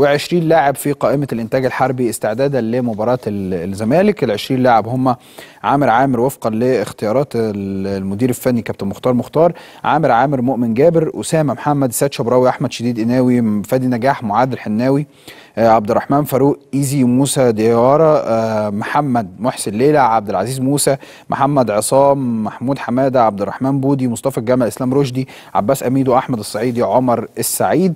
و20 لاعب في قائمه الانتاج الحربي استعدادا لمباراه الزمالك ال20 لاعب هم عامر عامر وفقا لاختيارات المدير الفني كابتن مختار مختار عامر عامر مؤمن جابر اسامه محمد سات شبراوي احمد شديد قناوي فادي نجاح معادل حناوي آه، عبد الرحمن فاروق ايزي موسى ديارة آه، محمد محسن ليلى عبد العزيز موسى محمد عصام محمود حماده عبد الرحمن بودي مصطفى الجمل اسلام رشدي عباس اميدو احمد الصعيدي عمر السعيد